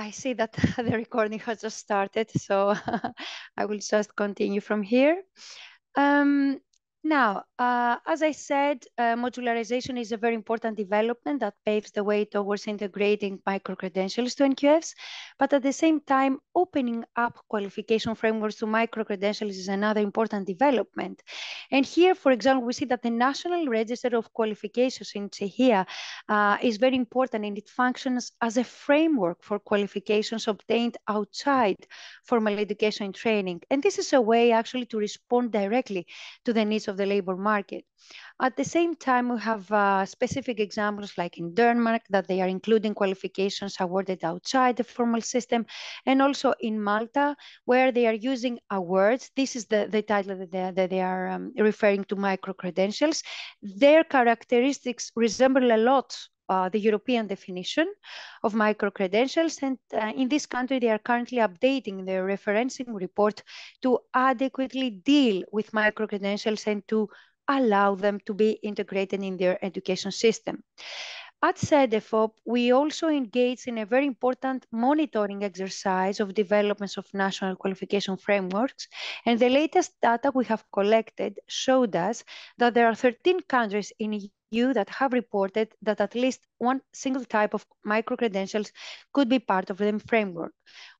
I see that the recording has just started, so I will just continue from here. Um, now, uh, as I said, uh, modularization is a very important development that paves the way towards integrating micro-credentials to NQFs, but at the same time, opening up qualification frameworks to micro-credentials is another important development. And here, for example, we see that the National Register of Qualifications in Czechia uh, is very important and it functions as a framework for qualifications obtained outside formal education and training. And this is a way actually to respond directly to the needs of the labor market. At the same time, we have uh, specific examples like in Denmark that they are including qualifications awarded outside the formal system, and also in Malta where they are using awards. This is the, the title that they, that they are um, referring to micro credentials. Their characteristics resemble a lot uh, the European definition of micro-credentials. And uh, in this country, they are currently updating their referencing report to adequately deal with micro-credentials and to allow them to be integrated in their education system. At CEDEFOP, we also engage in a very important monitoring exercise of developments of national qualification frameworks. And the latest data we have collected showed us that there are 13 countries in you that have reported that at least one single type of micro-credentials could be part of the framework.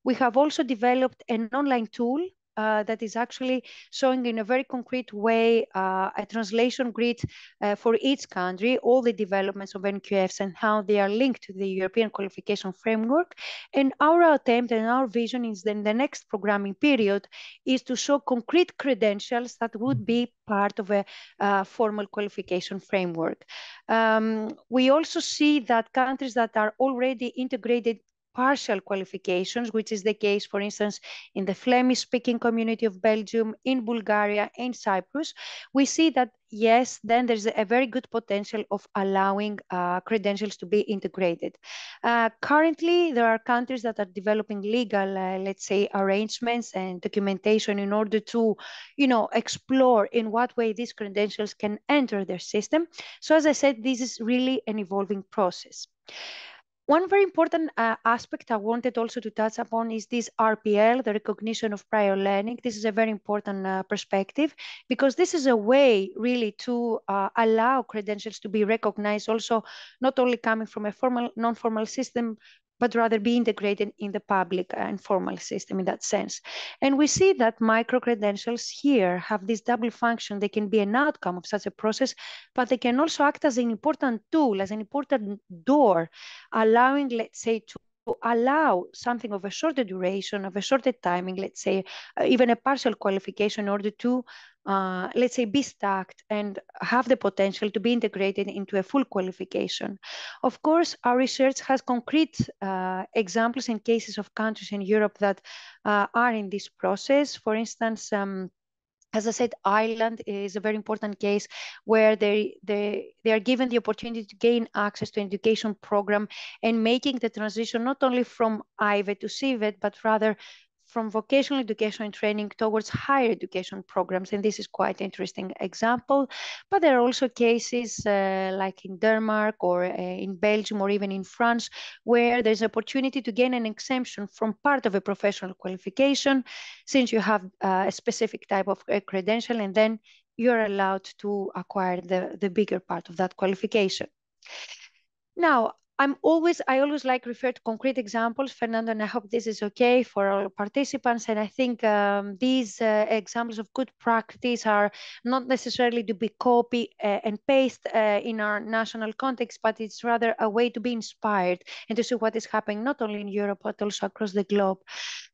We have also developed an online tool uh, that is actually showing in a very concrete way uh, a translation grid uh, for each country, all the developments of NQFs and how they are linked to the European qualification framework. And our attempt and our vision is that the next programming period is to show concrete credentials that would mm-hmm. be part of a uh, formal qualification framework. Um, we also see that countries that are already integrated partial qualifications, which is the case, for instance, in the Flemish-speaking community of Belgium, in Bulgaria, in Cyprus, we see that, yes, then there's a very good potential of allowing uh, credentials to be integrated. Uh, currently, there are countries that are developing legal, uh, let's say, arrangements and documentation in order to, you know, explore in what way these credentials can enter their system. So as I said, this is really an evolving process. One very important uh, aspect I wanted also to touch upon is this RPL, the recognition of prior learning. This is a very important uh, perspective because this is a way really to uh, allow credentials to be recognized also, not only coming from a formal, non-formal system, but rather be integrated in the public and formal system in that sense. And we see that micro-credentials here have this double function. They can be an outcome of such a process, but they can also act as an important tool, as an important door, allowing, let's say, to allow something of a shorter duration, of a shorter timing, let's say, uh, even a partial qualification in order to, uh, let's say, be stacked and have the potential to be integrated into a full qualification. Of course, our research has concrete uh, examples and cases of countries in Europe that uh, are in this process. For instance, um, as I said, Ireland is a very important case where they, they, they are given the opportunity to gain access to an education program and making the transition not only from IVET to CIVET, but rather from vocational education and training towards higher education programs. And this is quite interesting example. But there are also cases uh, like in Denmark or uh, in Belgium or even in France, where there's opportunity to gain an exemption from part of a professional qualification, since you have uh, a specific type of uh, credential, and then you're allowed to acquire the, the bigger part of that qualification. Now, I'm always, I always like refer to concrete examples, Fernando, and I hope this is okay for all participants. And I think um, these uh, examples of good practice are not necessarily to be copy uh, and paste uh, in our national context, but it's rather a way to be inspired and to see what is happening not only in Europe, but also across the globe.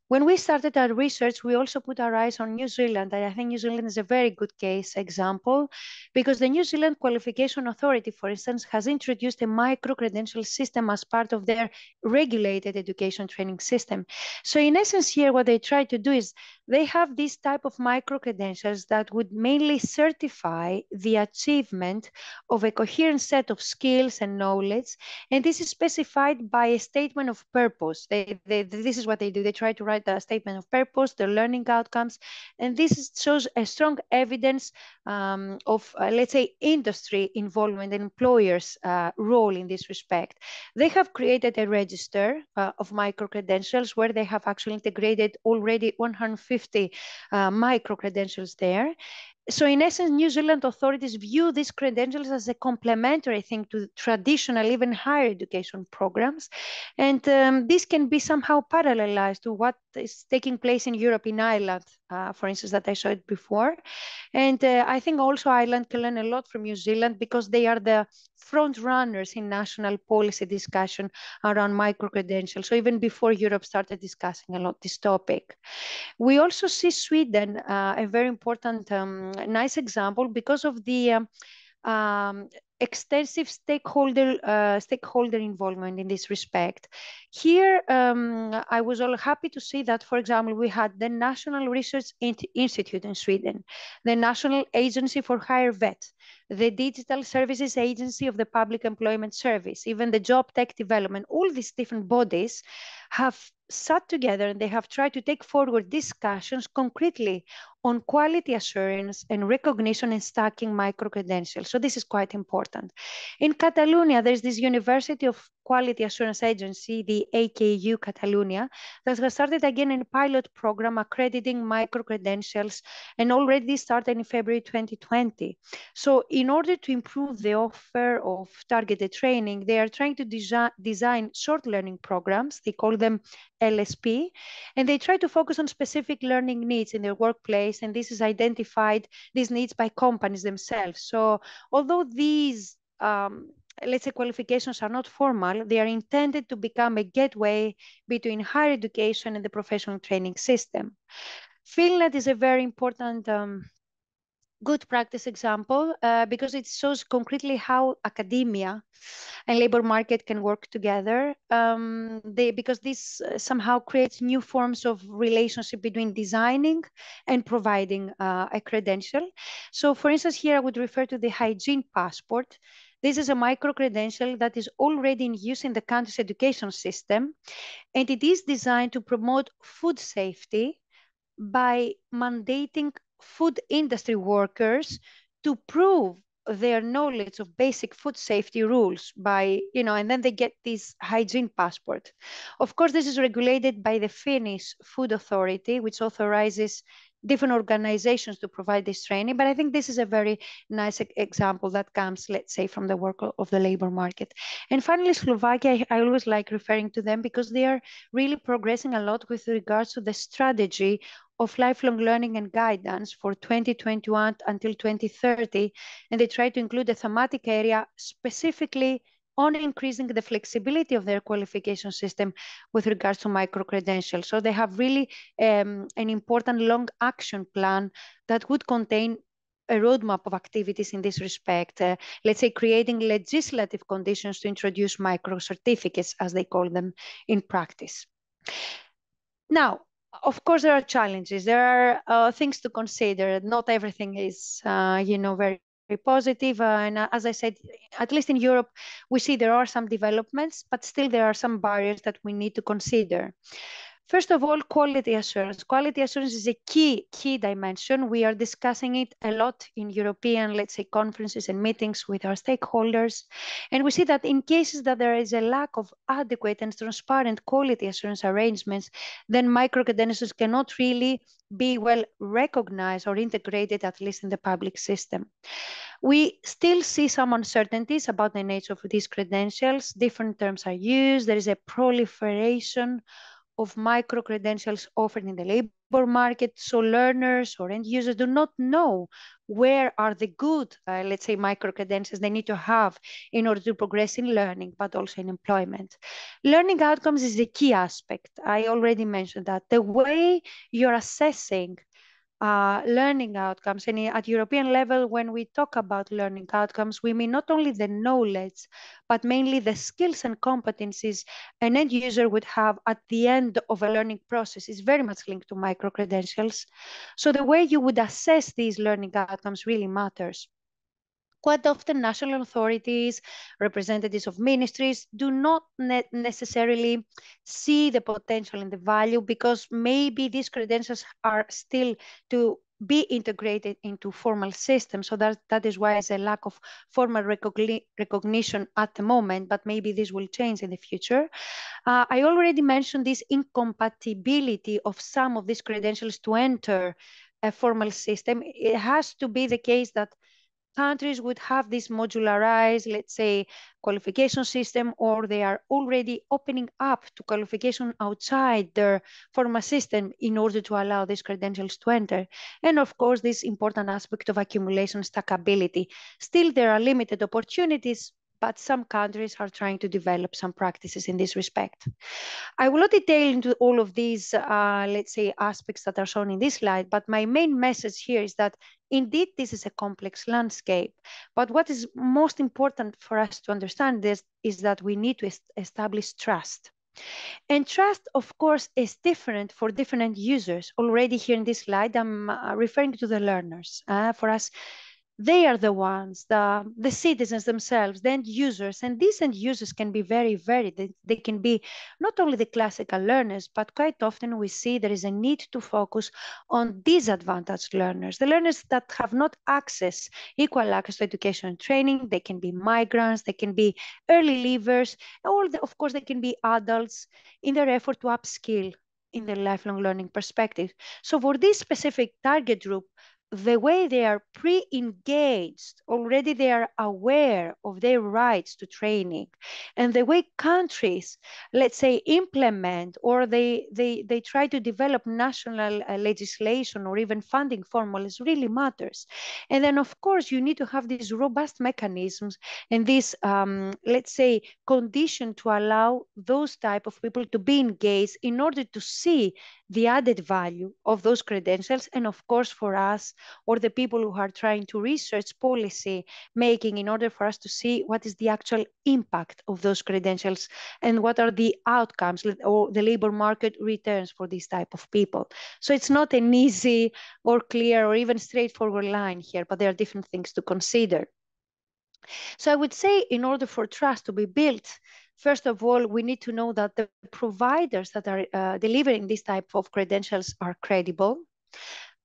When we started our research, we also put our eyes on New Zealand. And I think New Zealand is a very good case example because the New Zealand Qualification Authority, for instance, has introduced a micro-credential system as part of their regulated education training system. So in essence here, what they try to do is they have this type of micro credentials that would mainly certify the achievement of a coherent set of skills and knowledge and this is specified by a statement of purpose they, they, this is what they do they try to write a statement of purpose the learning outcomes and this shows a strong evidence um, of uh, let's say industry involvement and employers uh, role in this respect they have created a register uh, of micro credentials where they have actually integrated already 150 50 uh, micro credentials there. So, in essence, New Zealand authorities view these credentials as a complementary thing to traditional, even higher education programs. And um, this can be somehow parallelized to what is taking place in Europe, in Ireland, uh, for instance, that I saw it before. And uh, I think also Ireland can learn a lot from New Zealand because they are the front runners in national policy discussion around micro-credentials. So even before Europe started discussing a lot this topic. We also see Sweden, uh, a very important, um, nice example because of the um, um, extensive stakeholder uh, stakeholder involvement in this respect. Here, um, I was all happy to see that, for example, we had the National Research Institute in Sweden, the National Agency for Higher Vet, the Digital Services Agency of the Public Employment Service, even the Job Tech Development, all these different bodies have sat together and they have tried to take forward discussions concretely on quality assurance and recognition and stacking micro credentials. So this is quite important. In Catalonia, there's this University of Quality Assurance Agency, the AKU Catalonia, that has started again a pilot program accrediting micro-credentials and already started in February 2020. So in order to improve the offer of targeted training, they are trying to desi design short learning programs. They call them LSP, and they try to focus on specific learning needs in their workplace. And this is identified, these needs by companies themselves. So although these um, let's say, qualifications are not formal, they are intended to become a gateway between higher education and the professional training system. Finland is a very important um, good practice example uh, because it shows concretely how academia and labor market can work together um, they, because this uh, somehow creates new forms of relationship between designing and providing uh, a credential so for instance here i would refer to the hygiene passport this is a micro-credential that is already in use in the country's education system, and it is designed to promote food safety by mandating food industry workers to prove their knowledge of basic food safety rules by you know and then they get this hygiene passport of course this is regulated by the finnish food authority which authorizes different organizations to provide this training. But I think this is a very nice example that comes, let's say, from the work of the labor market. And finally, Slovakia, I always like referring to them because they are really progressing a lot with regards to the strategy of lifelong learning and guidance for 2021 until 2030. And they try to include a thematic area specifically on increasing the flexibility of their qualification system with regards to micro-credentials. So they have really um, an important long action plan that would contain a roadmap of activities in this respect. Uh, let's say creating legislative conditions to introduce micro-certificates, as they call them in practice. Now, of course, there are challenges. There are uh, things to consider. Not everything is, uh, you know, very positive. Uh, and uh, as I said, at least in Europe, we see there are some developments, but still there are some barriers that we need to consider. First of all, quality assurance. Quality assurance is a key, key dimension. We are discussing it a lot in European, let's say, conferences and meetings with our stakeholders. And we see that in cases that there is a lack of adequate and transparent quality assurance arrangements, then microcredentials cannot really be well recognized or integrated, at least in the public system. We still see some uncertainties about the nature of these credentials. Different terms are used. There is a proliferation of micro credentials offered in the labor market. So learners or end users do not know where are the good, uh, let's say, micro credentials they need to have in order to progress in learning, but also in employment. Learning outcomes is the key aspect. I already mentioned that the way you're assessing uh, learning outcomes. And at European level, when we talk about learning outcomes, we mean not only the knowledge, but mainly the skills and competencies an end user would have at the end of a learning process is very much linked to micro credentials. So the way you would assess these learning outcomes really matters quite often national authorities, representatives of ministries do not ne necessarily see the potential and the value because maybe these credentials are still to be integrated into formal systems. So that, that is why there's a lack of formal recogni recognition at the moment, but maybe this will change in the future. Uh, I already mentioned this incompatibility of some of these credentials to enter a formal system. It has to be the case that countries would have this modularized, let's say, qualification system, or they are already opening up to qualification outside their formal system in order to allow these credentials to enter. And of course, this important aspect of accumulation stackability. Still, there are limited opportunities but some countries are trying to develop some practices in this respect. I will not detail into all of these, uh, let's say, aspects that are shown in this slide, but my main message here is that indeed this is a complex landscape. But what is most important for us to understand this is that we need to est establish trust. And trust, of course, is different for different users. Already here in this slide, I'm uh, referring to the learners. Uh, for us, they are the ones, the, the citizens themselves, the end users. And these end users can be very varied. They, they can be not only the classical learners, but quite often we see there is a need to focus on disadvantaged learners, the learners that have not access, equal access to education and training. They can be migrants, they can be early leavers, or the, of course, they can be adults in their effort to upskill in the lifelong learning perspective. So for this specific target group, the way they are pre-engaged, already they are aware of their rights to training, and the way countries, let's say, implement or they they they try to develop national uh, legislation or even funding formulas really matters. And then, of course, you need to have these robust mechanisms and this, um, let's say, condition to allow those type of people to be engaged in order to see the added value of those credentials, and of course, for us or the people who are trying to research policy making in order for us to see what is the actual impact of those credentials and what are the outcomes or the labor market returns for these type of people. So it's not an easy or clear or even straightforward line here, but there are different things to consider. So I would say in order for trust to be built, first of all, we need to know that the providers that are uh, delivering these type of credentials are credible.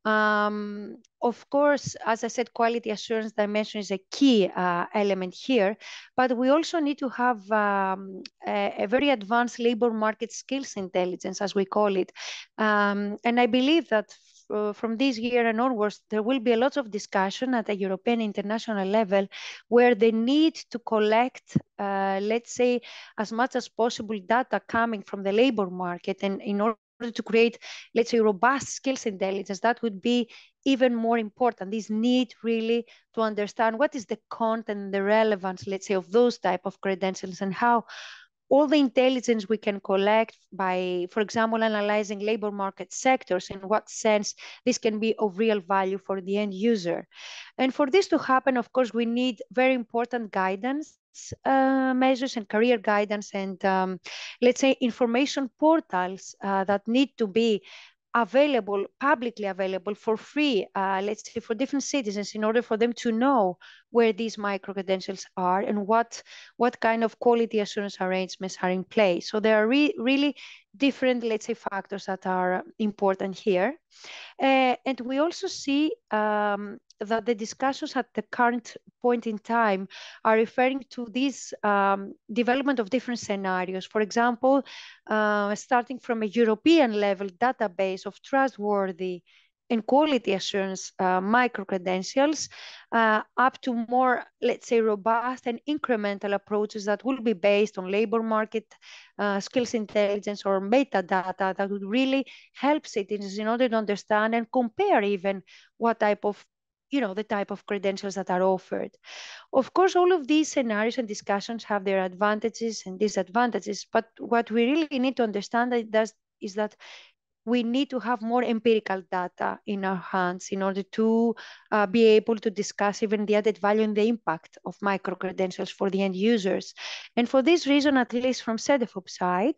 Um, of course, as I said, quality assurance dimension is a key uh, element here, but we also need to have um, a, a, very advanced labor market skills intelligence, as we call it. Um, and I believe that uh, from this year and onwards, there will be a lot of discussion at a European international level where the need to collect, uh, let's say, as much as possible data coming from the labor market and in order order to create, let's say, robust skills intelligence, that would be even more important. This need really to understand what is the content, the relevance, let's say, of those type of credentials and how all the intelligence we can collect by, for example, analyzing labor market sectors, in what sense this can be of real value for the end user. And for this to happen, of course, we need very important guidance uh, measures and career guidance and um, let's say information portals uh, that need to be available publicly available for free uh, let's say for different citizens in order for them to know where these micro credentials are and what what kind of quality assurance arrangements are in place so there are re really different let's say factors that are important here uh, and we also see um, that the discussions at the current point in time are referring to this um, development of different scenarios. For example, uh, starting from a European level database of trustworthy and quality assurance uh, micro-credentials uh, up to more, let's say, robust and incremental approaches that will be based on labor market uh, skills intelligence or metadata that would really help citizens in order to understand and compare even what type of you know, the type of credentials that are offered. Of course, all of these scenarios and discussions have their advantages and disadvantages, but what we really need to understand is that we need to have more empirical data in our hands in order to uh, be able to discuss even the added value and the impact of micro credentials for the end users. And for this reason, at least from CEDEFOP side,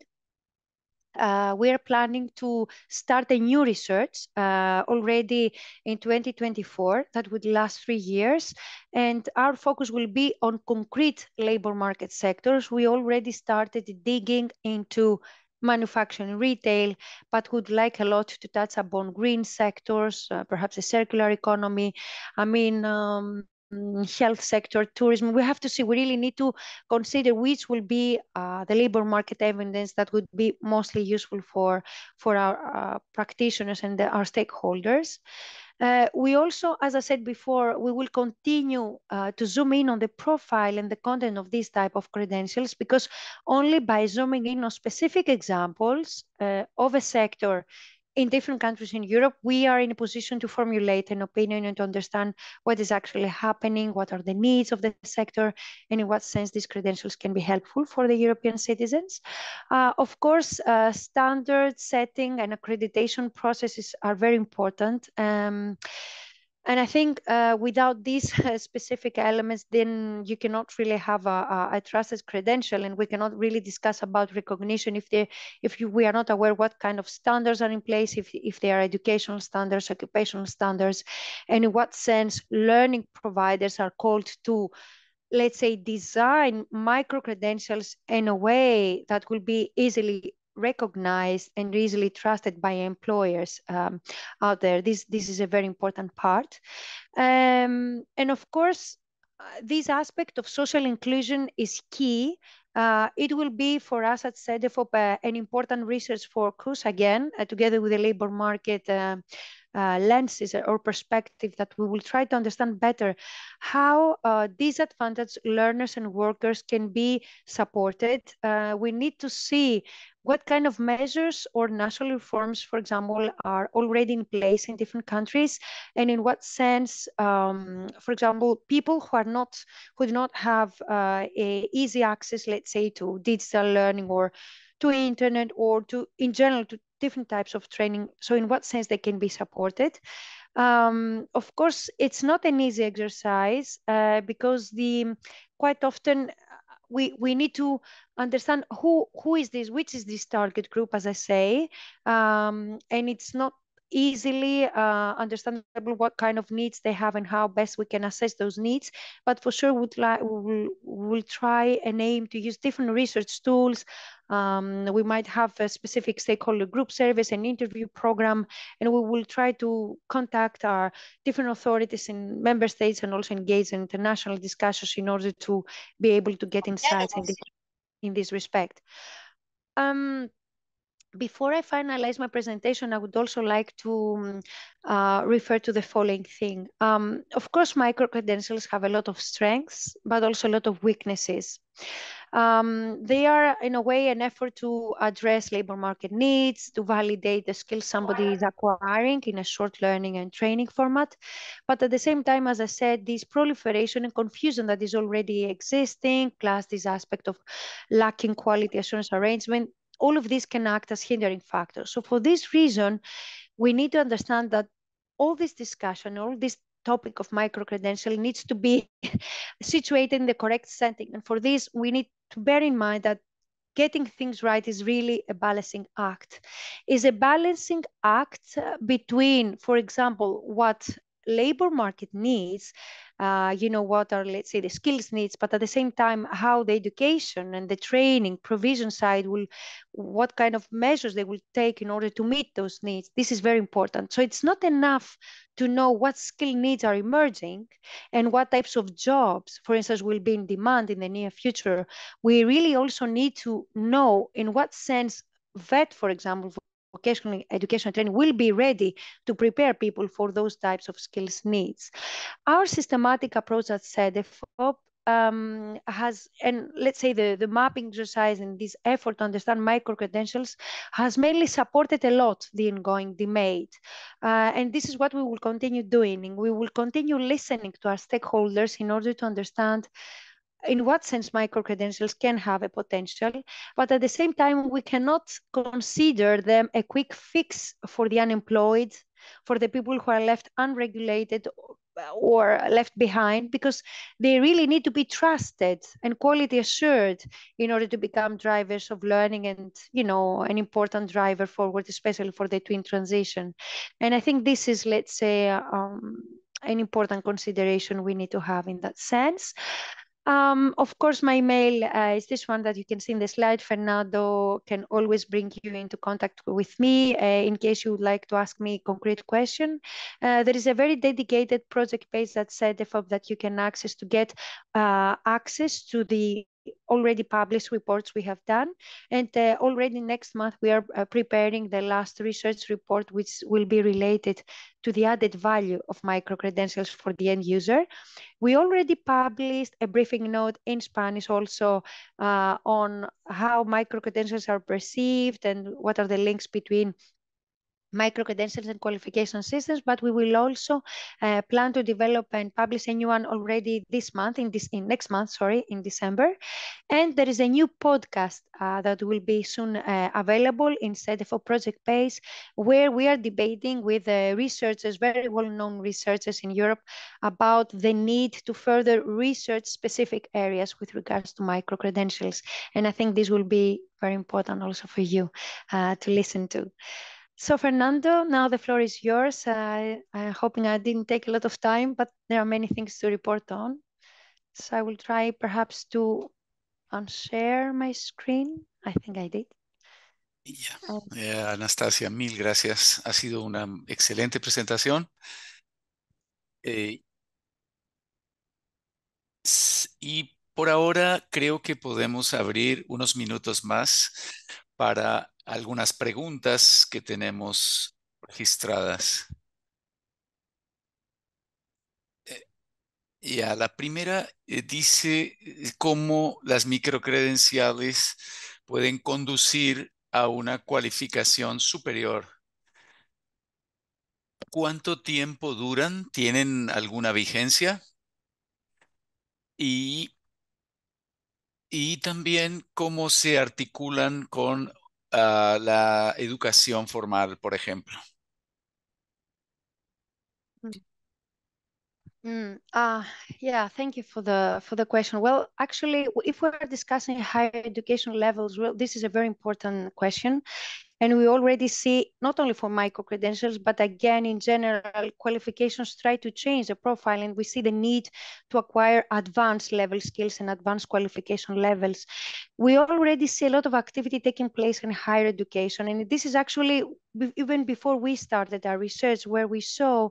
uh, we are planning to start a new research uh, already in 2024 that would last three years. And our focus will be on concrete labor market sectors. We already started digging into manufacturing retail, but would like a lot to touch upon green sectors, uh, perhaps a circular economy. I mean, um, Mm, health sector, tourism. We have to see, we really need to consider which will be uh, the labor market evidence that would be mostly useful for, for our uh, practitioners and the, our stakeholders. Uh, we also, as I said before, we will continue uh, to zoom in on the profile and the content of these type of credentials because only by zooming in on specific examples uh, of a sector in different countries in Europe, we are in a position to formulate an opinion and to understand what is actually happening, what are the needs of the sector, and in what sense these credentials can be helpful for the European citizens. Uh, of course, uh, standard setting and accreditation processes are very important. Um, and i think uh, without these uh, specific elements then you cannot really have a, a, a, trusted credential and we cannot really discuss about recognition if they if you, we are not aware what kind of standards are in place if, if they are educational standards occupational standards and in what sense learning providers are called to let's say design micro credentials in a way that will be easily recognized and easily trusted by employers um, out there. This this is a very important part, um, and of course, uh, this aspect of social inclusion is key. Uh, it will be for us at CEDEFOP uh, an important research focus again, uh, together with the labor market um, uh, lenses or perspective that we will try to understand better how uh, disadvantaged learners and workers can be supported. Uh, we need to see what kind of measures or national reforms, for example, are already in place in different countries, and in what sense, um, for example, people who are not, who do not have uh, easy access, let's say, to digital learning or to internet or to in general to different types of training so in what sense they can be supported um, of course it's not an easy exercise uh, because the quite often we we need to understand who who is this which is this target group as i say um, and it's not easily uh, understandable what kind of needs they have and how best we can assess those needs. But for sure, would like we'll, we'll try and aim to use different research tools. Um, we might have a specific stakeholder group service and interview program, and we will try to contact our different authorities in member states and also engage in international discussions in order to be able to get insights in this, in this respect. Um, before I finalize my presentation, I would also like to mm, uh, refer to the following thing. Um, of course, micro-credentials have a lot of strengths, but also a lot of weaknesses. Um, they are, in a way, an effort to address labor market needs, to validate the skills somebody is acquiring in a short learning and training format. But at the same time, as I said, this proliferation and confusion that is already existing, plus this aspect of lacking quality assurance arrangement, all of these can act as hindering factors. So for this reason, we need to understand that all this discussion, all this topic of micro-credential needs to be situated in the correct setting. And for this, we need to bear in mind that getting things right is really a balancing act. Is a balancing act uh, between, for example, what labor market needs uh, you know, what are, let's say, the skills needs, but at the same time, how the education and the training provision side will, what kind of measures they will take in order to meet those needs. This is very important. So it's not enough to know what skill needs are emerging and what types of jobs, for instance, will be in demand in the near future. We really also need to know in what sense VET, for example, vocational education training will be ready to prepare people for those types of skills needs. Our systematic approach at CEDEFOP um, has, and let's say the, the mapping exercise and this effort to understand micro-credentials has mainly supported a lot the ongoing debate. Uh, and this is what we will continue doing. We will continue listening to our stakeholders in order to understand in what sense micro-credentials can have a potential, but at the same time, we cannot consider them a quick fix for the unemployed, for the people who are left unregulated or left behind because they really need to be trusted and quality assured in order to become drivers of learning and you know an important driver forward especially for the twin transition and i think this is let's say um, an important consideration we need to have in that sense um, of course, my mail uh, is this one that you can see in the slide. Fernando can always bring you into contact with me uh, in case you would like to ask me concrete question. Uh, there is a very dedicated project page that's set up that you can access to get uh, access to the already published reports we have done. And uh, already next month, we are uh, preparing the last research report, which will be related to the added value of micro-credentials for the end user. We already published a briefing note in Spanish also uh, on how micro-credentials are perceived and what are the links between micro-credentials and qualification systems, but we will also uh, plan to develop and publish a new one already this month, in this in next month, sorry, in December. And there is a new podcast uh, that will be soon uh, available of a Project Base, where we are debating with uh, researchers, very well-known researchers in Europe, about the need to further research specific areas with regards to micro-credentials. And I think this will be very important also for you uh, to listen to. So Fernando, now the floor is yours. I, I'm hoping I didn't take a lot of time, but there are many things to report on. So I will try perhaps to unshare my screen. I think I did. Yeah. Oh. yeah, Anastasia, mil gracias. Ha sido una excelente presentación. Eh, y por ahora creo que podemos abrir unos minutos más para algunas preguntas que tenemos registradas. Eh, y la primera eh, dice eh, cómo las microcredenciales pueden conducir a una cualificación superior. ¿Cuánto tiempo duran? ¿Tienen alguna vigencia? Y y también cómo se articulan con ah, la educación formal, por ejemplo. Mm, ah, yeah, thank you for the for the question. Well, actually, if we're discussing higher education levels, this is a very important question, And we already see, not only for micro-credentials, but again, in general, qualifications try to change the profile and we see the need to acquire advanced level skills and advanced qualification levels. We already see a lot of activity taking place in higher education. And this is actually even before we started our research where we saw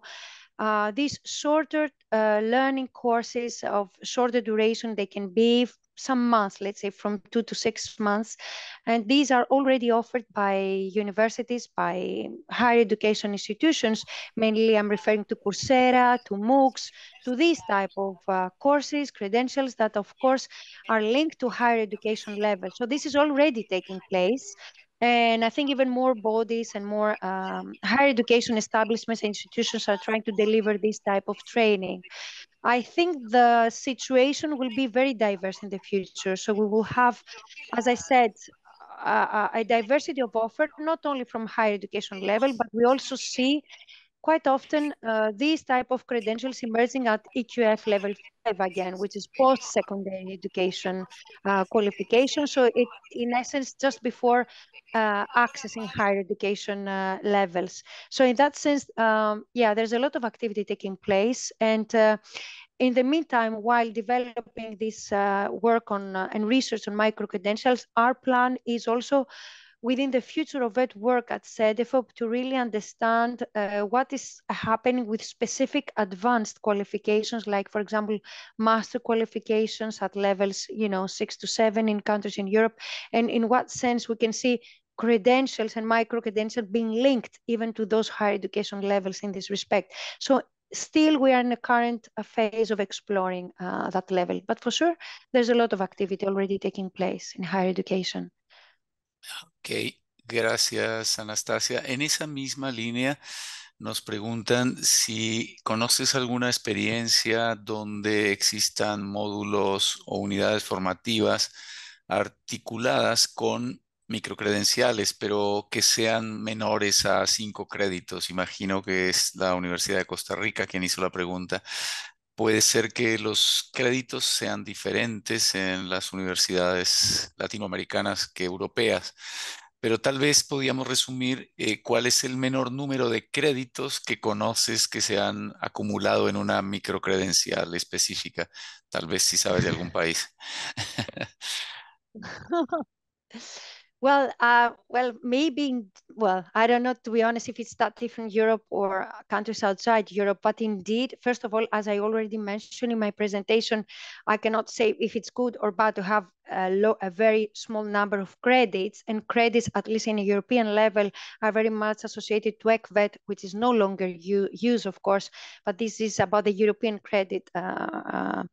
uh, these shorter uh, learning courses of shorter duration they can be some months, let's say from two to six months. And these are already offered by universities, by higher education institutions. Mainly I'm referring to Coursera, to MOOCs, to these type of uh, courses, credentials that of course are linked to higher education level. So this is already taking place. And I think even more bodies and more um, higher education establishments and institutions are trying to deliver this type of training. I think the situation will be very diverse in the future. So we will have, as I said, a, a diversity of offer, not only from higher education level, but we also see quite often uh, these type of credentials emerging at EQF level again, which is post-secondary education uh, qualification. So it, in essence, just before uh, accessing higher education uh, levels. So in that sense, um, yeah, there's a lot of activity taking place. And uh, in the meantime, while developing this uh, work on uh, and research on micro-credentials, our plan is also within the future of vet work at CEDEFOP to really understand uh, what is happening with specific advanced qualifications, like, for example, master qualifications at levels, you know, six to seven in countries in Europe, and in what sense we can see credentials and micro-credentials being linked even to those higher education levels in this respect. So still we are in the current uh, phase of exploring uh, that level. But for sure, there's a lot of activity already taking place in higher education. Ok, gracias Anastasia. En esa misma línea nos preguntan si conoces alguna experiencia donde existan módulos o unidades formativas articuladas con microcredenciales, pero que sean menores a cinco créditos. Imagino que es la Universidad de Costa Rica quien hizo la pregunta. Puede ser que los créditos sean diferentes en las universidades latinoamericanas que europeas, pero tal vez podíamos resumir eh, cuál es el menor número de créditos que conoces que se han acumulado en una microcredencial específica, tal vez si sabes de algún país. Well, uh, well, maybe, well, I don't know, to be honest, if it's that different Europe or countries outside Europe, but indeed, first of all, as I already mentioned in my presentation, I cannot say if it's good or bad to have a, low, a very small number of credits, and credits, at least in a European level, are very much associated to ECVET, which is no longer used, of course, but this is about the European credit uh, uh,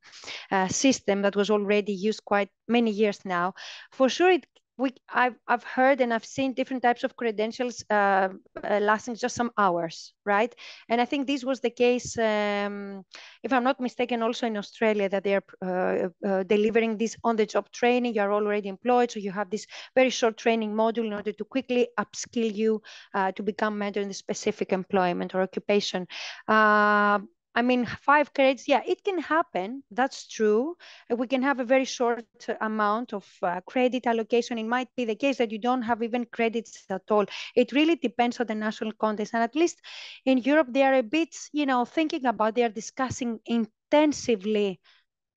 uh, system that was already used quite many years now. For sure, it we I've I've heard and I've seen different types of credentials uh, uh, lasting just some hours, right? And I think this was the case, um, if I'm not mistaken, also in Australia that they are uh, uh, delivering this on-the-job training. You are already employed, so you have this very short training module in order to quickly upskill you uh, to become better in the specific employment or occupation. Uh, I mean, five credits, yeah, it can happen. That's true. Uh, we can have a very short amount of uh, credit allocation. It might be the case that you don't have even credits at all. It really depends on the national context. And at least in Europe, they are a bit, you know, thinking about, they are discussing intensively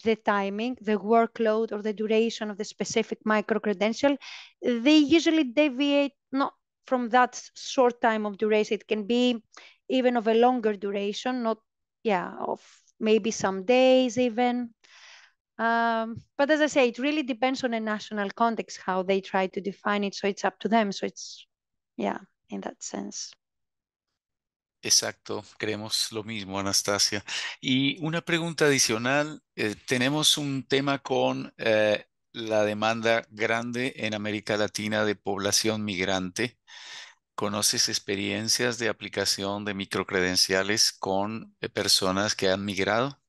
the timing, the workload, or the duration of the specific micro credential. They usually deviate not from that short time of duration. It can be even of a longer duration, not yeah, of maybe some days even. Um, but as I say, it really depends on a national context, how they try to define it. So it's up to them. So it's, yeah, in that sense. Exacto, creemos lo mismo, Anastasia. Y una pregunta adicional, eh, tenemos un tema con eh, la demanda grande en América Latina de población migrante. ¿Conoces experiencias de aplicación de microcredenciales con eh, personas que han migrado?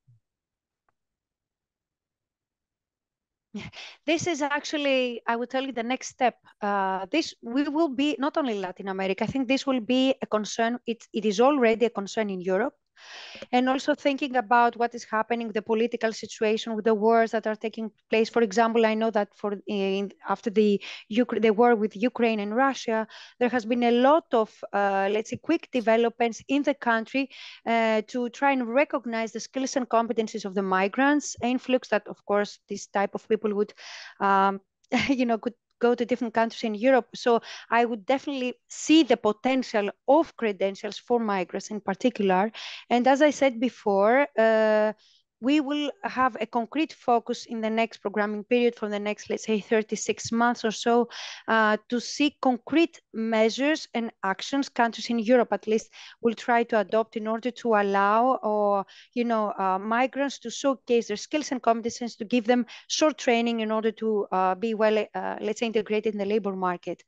This is actually, I would tell you, the next step. Uh, this we will be not only Latin America. I think this will be a concern. It, it is already a concern in Europe and also thinking about what is happening, the political situation with the wars that are taking place. For example, I know that for in, after the the war with Ukraine and Russia, there has been a lot of uh, let's say quick developments in the country uh, to try and recognize the skills and competencies of the migrants influx that, of course, this type of people would. Um, you know could go to different countries in Europe. So I would definitely see the potential of credentials for migrants in particular. And as I said before, uh, we will have a concrete focus in the next programming period for the next, let's say, 36 months or so uh, to see concrete measures and actions countries in Europe, at least, will try to adopt in order to allow or, you know, uh, migrants to showcase their skills and competences to give them short training in order to uh, be well, uh, let's say, integrated in the labor market.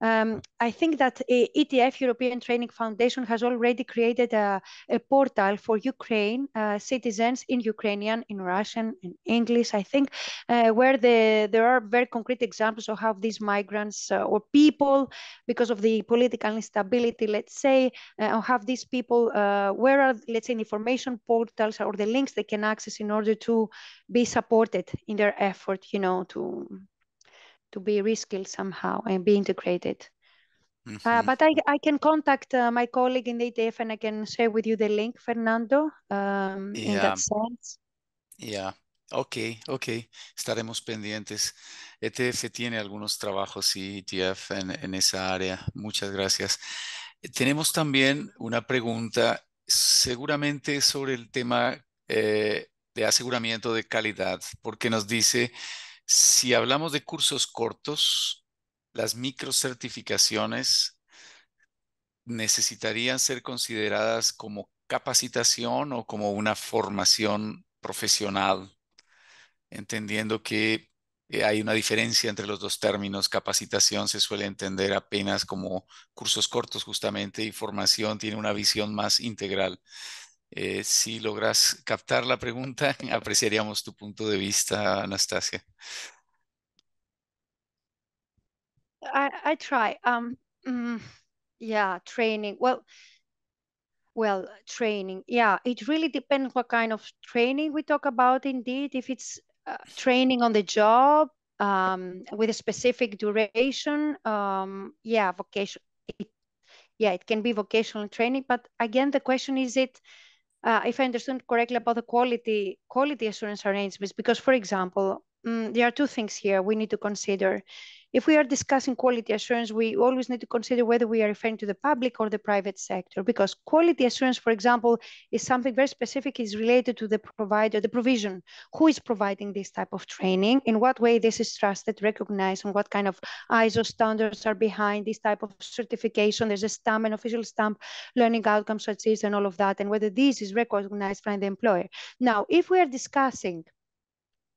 Um, I think that ETF, European Training Foundation, has already created a, a portal for Ukraine uh, citizens in Ukrainian, in Russian, in English, I think, uh, where the, there are very concrete examples of how these migrants uh, or people, because of the political instability, let's say, uh, have these people, uh, where are, let's say, information portals or the links they can access in order to be supported in their effort, you know, to to be reskilled somehow and be integrated. Mm but I, I can contact uh, my colleague in ETF e and I can share with you the link, Fernando, um, yeah. in that sense. Yeah. Ok, ok, estaremos pendientes. ETF tiene algunos trabajos y ETF en, en esa área. Muchas gracias. Tenemos también una pregunta, seguramente sobre el tema eh, de aseguramiento de calidad, porque nos dice si hablamos de cursos cortos, las microcertificaciones necesitarían ser consideradas como capacitación o como una formación profesional, entendiendo que eh, hay una diferencia entre los dos términos. Capacitación se suele entender apenas como cursos cortos justamente y formación tiene una visión más integral. Eh, si logras captar la pregunta, apreciaríamos tu punto de vista, Anastasia. I, I try. Um, mm, yeah, training. Well, well, training. Yeah, it really depends what kind of training we talk about. Indeed, if it's uh, training on the job um, with a specific duration, um, yeah, vocation. It, yeah, it can be vocational training. But again, the question is: It uh, if I understand correctly, about the quality quality assurance arrangements. Because, for example, mm, there are two things here we need to consider. If we are discussing quality assurance, we always need to consider whether we are referring to the public or the private sector, because quality assurance, for example, is something very specific, is related to the provider, the provision, who is providing this type of training, in what way this is trusted, recognized, and what kind of ISO standards are behind this type of certification. There's a stamp, an official stamp, learning outcomes such as, and all of that, and whether this is recognized by the employer. Now, if we are discussing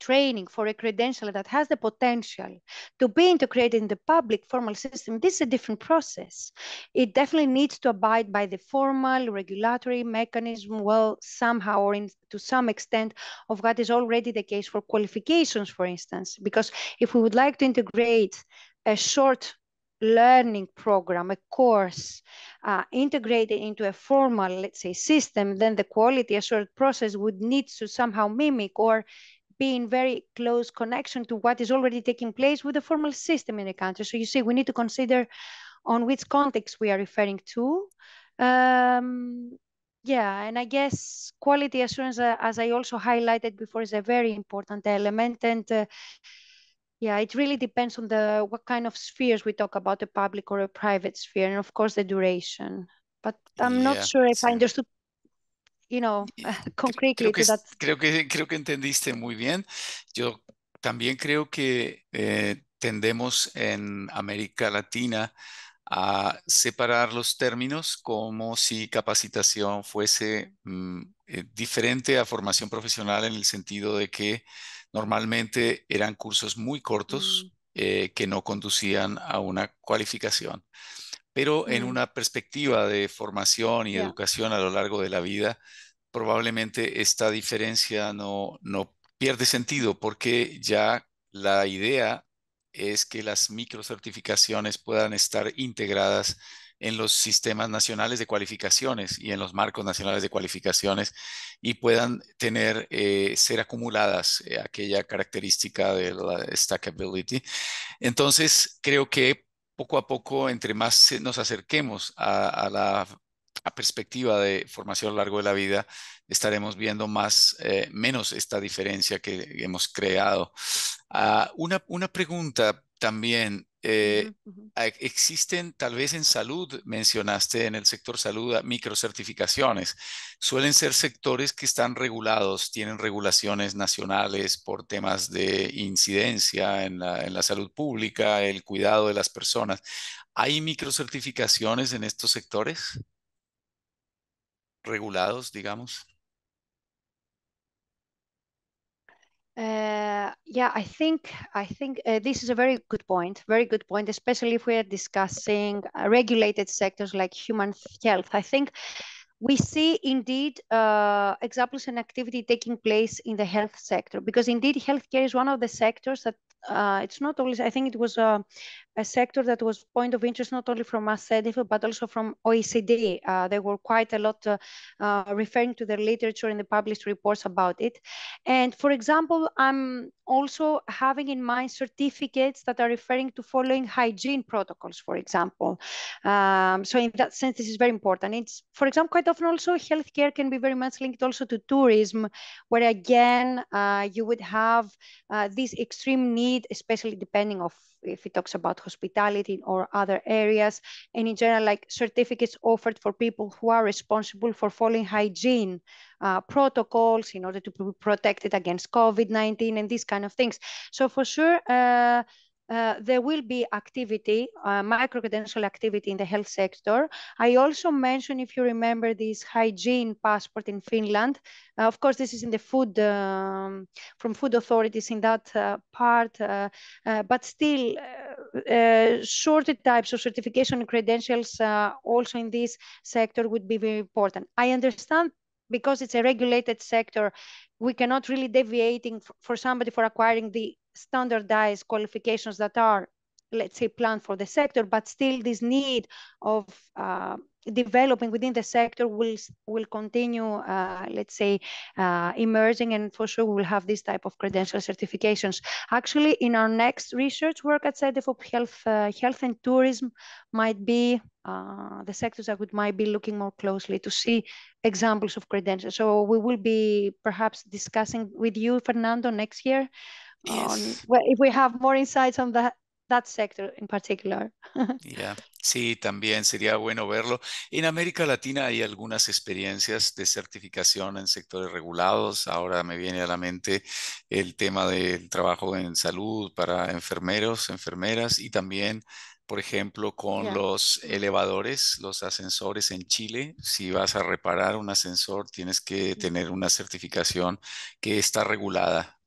training for a credential that has the potential to be integrated in the public formal system, this is a different process. It definitely needs to abide by the formal regulatory mechanism, well, somehow or in, to some extent of what is already the case for qualifications, for instance, because if we would like to integrate a short learning program, a course uh, integrated into a formal, let's say, system, then the quality assured process would need to somehow mimic or be in very close connection to what is already taking place with the formal system in the country. So you see, we need to consider on which context we are referring to. Um, yeah, and I guess quality assurance, uh, as I also highlighted before, is a very important element. And uh, yeah, it really depends on the what kind of spheres we talk about, a public or a private sphere, and of course the duration. But I'm yeah. not sure if I understood creo que, Creo que, entendiste muy bien. Yo también creo que eh, tendemos en América Latina a separar los términos como si capacitación fuese mm, eh, diferente a formación profesional en el sentido de que normalmente eran cursos muy cortos mm. eh, que no conducían a una cualificación pero en mm. una perspectiva de formación y educación a lo largo de la vida, probablemente esta diferencia no, no pierde sentido porque ya la idea es que las microcertificaciones puedan estar integradas en los sistemas nacionales de cualificaciones y en los marcos nacionales de cualificaciones y puedan tener, eh, ser acumuladas eh, aquella característica de la stackability. Entonces, creo que poco a poco, entre más eh, nos acerquemos a, la perspectiva de formación a lo largo de la vida, estaremos viendo más, eh, menos esta diferencia que hemos creado. Ah, una, una pregunta también eh, existen tal vez en salud, mencionaste en el sector salud, microcertificaciones. Suelen ser sectores que están regulados, tienen regulaciones nacionales por temas de incidencia en la, en la salud pública, el cuidado de las personas. ¿Hay microcertificaciones en estos sectores regulados, digamos? Uh, yeah, I think I think uh, this is a very good point. Very good point, especially if we are discussing uh, regulated sectors like human health. I think we see indeed uh, examples and activity taking place in the health sector because indeed healthcare is one of the sectors that uh, it's not always i think it was uh, a sector that was point of interest not only from us but also from OECD. Uh, there were quite a lot uh, uh referring to their literature and the published reports about it. And for example, I'm also having in mind certificates that are referring to following hygiene protocols, for example. Um, so in that sense, this is very important. It's, for example, quite often also healthcare can be very much linked also to tourism, where again, uh, you would have uh, this extreme need, especially depending of if it talks about hospitality or other areas, and in general, like certificates offered for people who are responsible for following hygiene uh, protocols in order to be protected against COVID-19 and these kind of things. So for sure, uh, uh, there will be activity, uh, micro-credential activity in the health sector. I also mentioned, if you remember, this hygiene passport in Finland. Uh, of course, this is in the food, um, from food authorities in that uh, part, uh, uh, but still, uh, shorter types of certification credentials uh, also in this sector would be very important. I understand because it's a regulated sector, we cannot really deviating for somebody for acquiring the standardized qualifications that are, let's say, planned for the sector, but still this need of uh, developing within the sector will will continue, uh, let's say, uh, emerging, and for sure we'll have this type of credential certifications. Actually, in our next research work at CEDEFOP, health, uh, health and tourism might be uh, the sectors that we might be looking more closely to see examples of credentials. So we will be perhaps discussing with you, Fernando, next year. Yes. On, well, if we have more insights on that that sector in particular. yeah. Sí, también sería bueno verlo. En América Latina hay algunas experiencias de certificación en sectores regulados. Ahora me viene a la mente el tema del trabajo en salud para enfermeros, enfermeras y también por ejemplo, con los elevadores, los ascensores en Chile. Si vas a reparar un ascensor, tienes que tener una certificación que está regulada.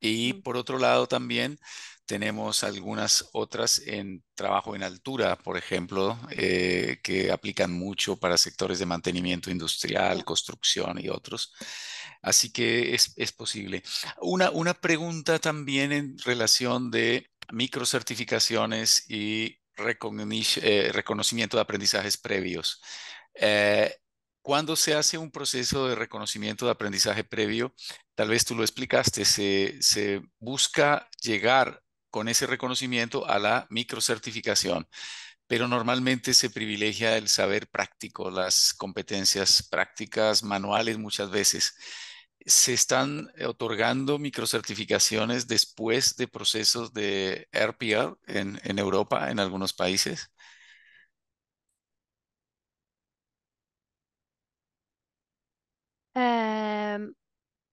Y mm. por otro lado, también tenemos algunas otras en trabajo en altura, por ejemplo, eh, que aplican mucho para sectores de mantenimiento industrial, construcción y otros. Así que es, posible. Una, una pregunta también en relación de microcertificaciones y eh, reconocimiento de aprendizajes previos. Eh, cuando se hace un proceso de reconocimiento de aprendizaje previo, tal vez tú lo explicaste, se, se busca llegar con ese reconocimiento a la microcertificación. Pero normalmente se privilegia el saber práctico, las competencias prácticas, manuales muchas veces. Se están eh, otorgando microcertificaciones después de procesos de RPR en, Europa, en algunos países. Em,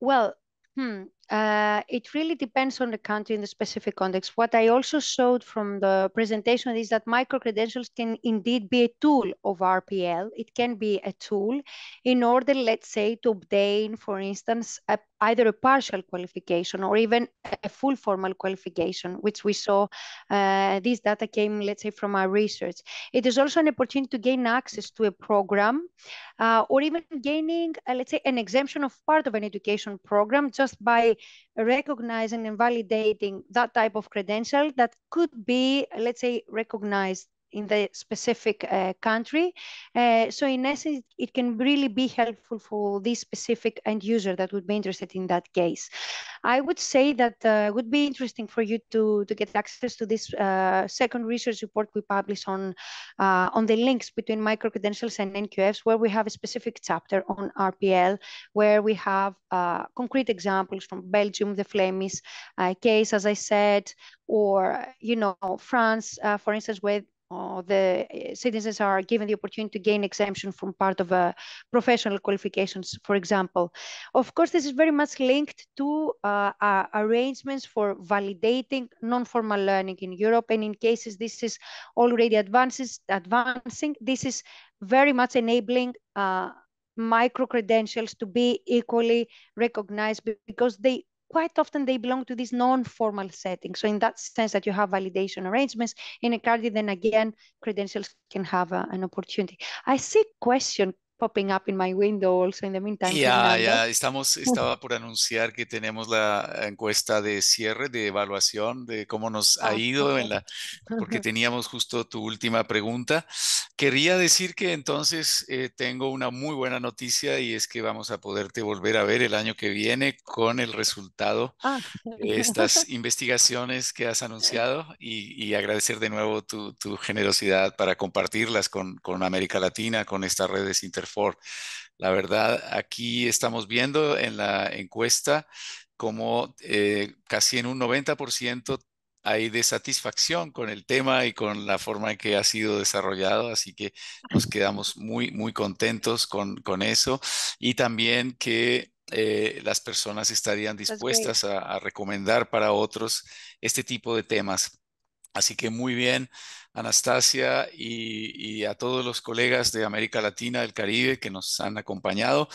well, hmm. uh, it really depends on the country in the specific context. What I also showed from the presentation is that micro-credentials can indeed be a tool of RPL. It can be a tool in order, let's say, to obtain, for instance, a either a partial qualification or even a full formal qualification, which we saw uh, this data came, let's say, from our research. It is also an opportunity to gain access to a program uh, or even gaining, uh, let's say, an exemption of part of an education program just by recognizing and validating that type of credential that could be, let's say, recognized in the specific uh, country. Uh, so in essence, it can really be helpful for this specific end user that would be interested in that case. I would say that uh, would be interesting for you to, to get access to this uh, second research report we publish on, uh, on the links between micro-credentials and NQFs, where we have a specific chapter on RPL, where we have uh, concrete examples from Belgium, the Flemish case, as I said, or, you know, France, for instance, where uh, the uh, citizens are given the opportunity to gain exemption from part of uh, professional qualifications, for example. Of course, this is very much linked to uh, arrangements for validating non-formal learning in Europe. And in cases this is already advances, advancing, this is very much enabling uh, micro-credentials to be equally recognized because they quite often they belong to this non-formal setting. So in that sense that you have validation arrangements in a card, then again, credentials can have a, uh, an opportunity. I see question popping up in my window also in the meantime. Ya, ya, estamos, estaba por anunciar que tenemos la encuesta de cierre, de evaluación, de cómo nos ha ah, ido, en la, porque teníamos justo tu última pregunta. Quería decir que entonces eh, tengo una muy buena noticia y es que vamos a poderte volver a ver el año que viene con el resultado ah, de estas investigaciones que has anunciado y, y agradecer de nuevo tu, tu, generosidad para compartirlas con, con América Latina, con estas redes internacionales Ford. La verdad, aquí estamos viendo en la encuesta como eh, casi en un 90% hay desatisfacción con el tema y con la forma en que ha sido desarrollado, así que nos quedamos muy, muy contentos con, eso y también que eh, las personas estarían dispuestas a recomendar para otros este tipo de temas. Así que muy bien, Anastasia y, a todos los colegas de América Latina, del Caribe que nos han acompañado.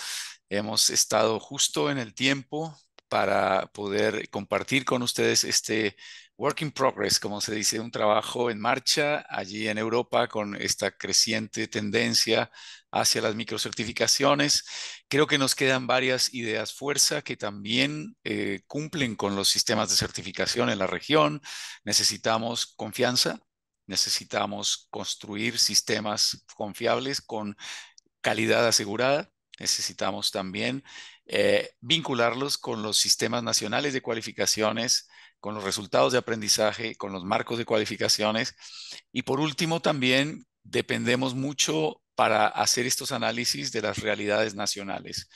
Hemos estado justo en el tiempo para poder compartir con ustedes este work in progress, como se dice, un trabajo en marcha allí en Europa con esta creciente tendencia hacia las microcertificaciones. Creo que nos quedan varias ideas fuerza que también eh, cumplen con los sistemas de certificación en la región. Necesitamos confianza, necesitamos construir sistemas confiables con calidad asegurada. Necesitamos también eh, vincularlos con los sistemas nacionales de cualificaciones, con los resultados de aprendizaje, con los marcos de cualificaciones. Y por último, también dependemos mucho para hacer estos análisis de las realidades nacionales.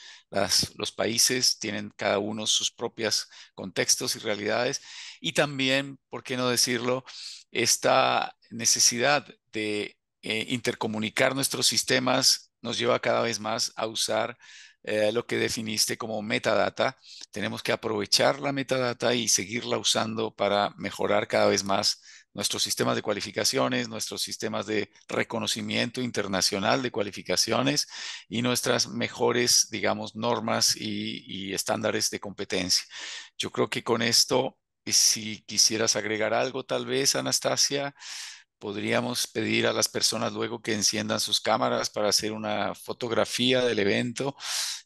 los países tienen cada uno sus propios contextos y realidades y también, ¿por qué no decirlo?, esta necesidad de eh, intercomunicar nuestros sistemas nos lleva cada vez más a usar eh, lo que definiste como metadata. Tenemos que aprovechar la metadata y seguirla usando para mejorar cada vez más nuestros sistemas de cualificaciones, nuestros sistemas de reconocimiento internacional de cualificaciones y nuestras mejores, digamos, normas y estándares de competencia. Yo creo que con esto si quisieras agregar algo, tal vez, Anastasia, podríamos pedir a las personas luego que enciendan sus cámaras para hacer una fotografía del evento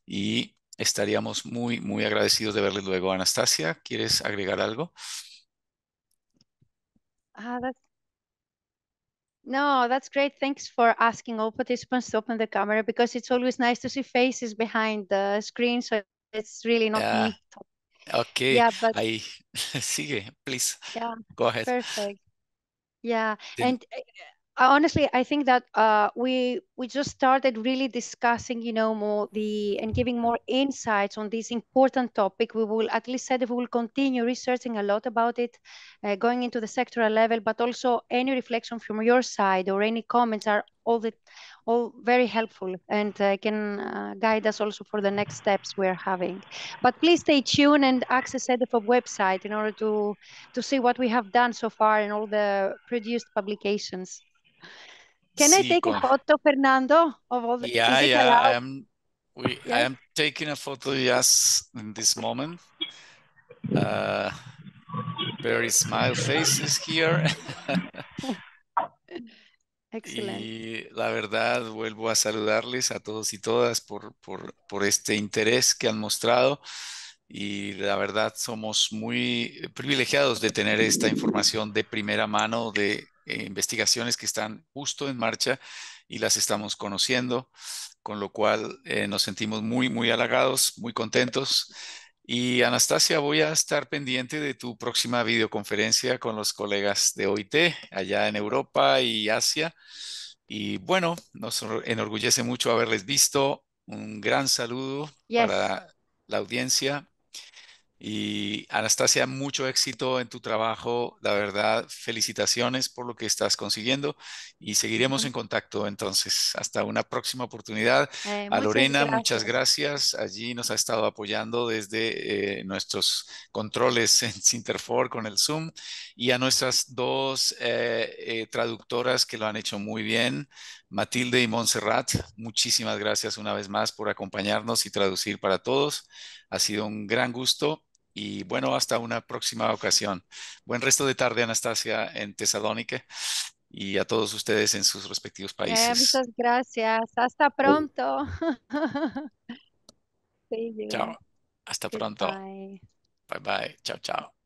y estaríamos muy, muy agradecidos de verles luego. Anastasia, ¿quieres agregar algo? Ah, No, that's great. Thanks for asking all participants to open the camera because it's always nice to see faces behind the screen. So it's really not me Okay, Yeah, but I see. Please yeah, go ahead. perfect. Yeah, Then- and eh, eh, honestly, I think that uh, we we just started really discussing, you know, more the and giving more insights on this important topic. We will at least said we will continue researching a lot about it, uh, going into the sectoral level, but also any reflection from your side or any comments are all the all very helpful and uh, can uh, guide us also for the next steps we're having. But please stay tuned and access EDIFOB website in order to, to see what we have done so far and all the produced publications. Can sí, I take con... a photo, Fernando, of all the Yeah, yeah, I am, we, I am taking a photo, yes, in this moment. Uh, very smile faces here. Y la verdad, vuelvo a saludarles a todos y todas por, este interés que han mostrado. Y la verdad, somos muy privilegiados de tener esta información de primera mano de eh, investigaciones que están justo en marcha y las estamos conociendo, con lo cual eh, nos sentimos muy, muy halagados, muy contentos y Anastasia, voy a estar pendiente de tu próxima videoconferencia con los colegas de OIT allá en Europa y Asia. Y bueno, nos enorgullece mucho haberles visto. Un gran saludo para la audiencia y Anastasia, mucho éxito en tu trabajo. La verdad, felicitaciones por lo que estás consiguiendo y seguiremos en contacto entonces. Hasta una próxima oportunidad. Eh, a Lorena, muchas gracias. Allí nos ha estado apoyando desde eh, nuestros controles en Sinterfor con el Zoom y a nuestras dos eh, traductoras que lo han hecho muy bien, Matilde y Montserrat. Muchísimas gracias una vez más por acompañarnos y traducir para todos. Ha sido un gran gusto y bueno, hasta una próxima ocasión. Buen resto de tarde, Anastasia, en Tesalónica y a todos ustedes en sus respectivos eh, países. muchas gracias. Hasta uh. pronto. Chao. Hasta pronto. Bye bye. Chao, chao.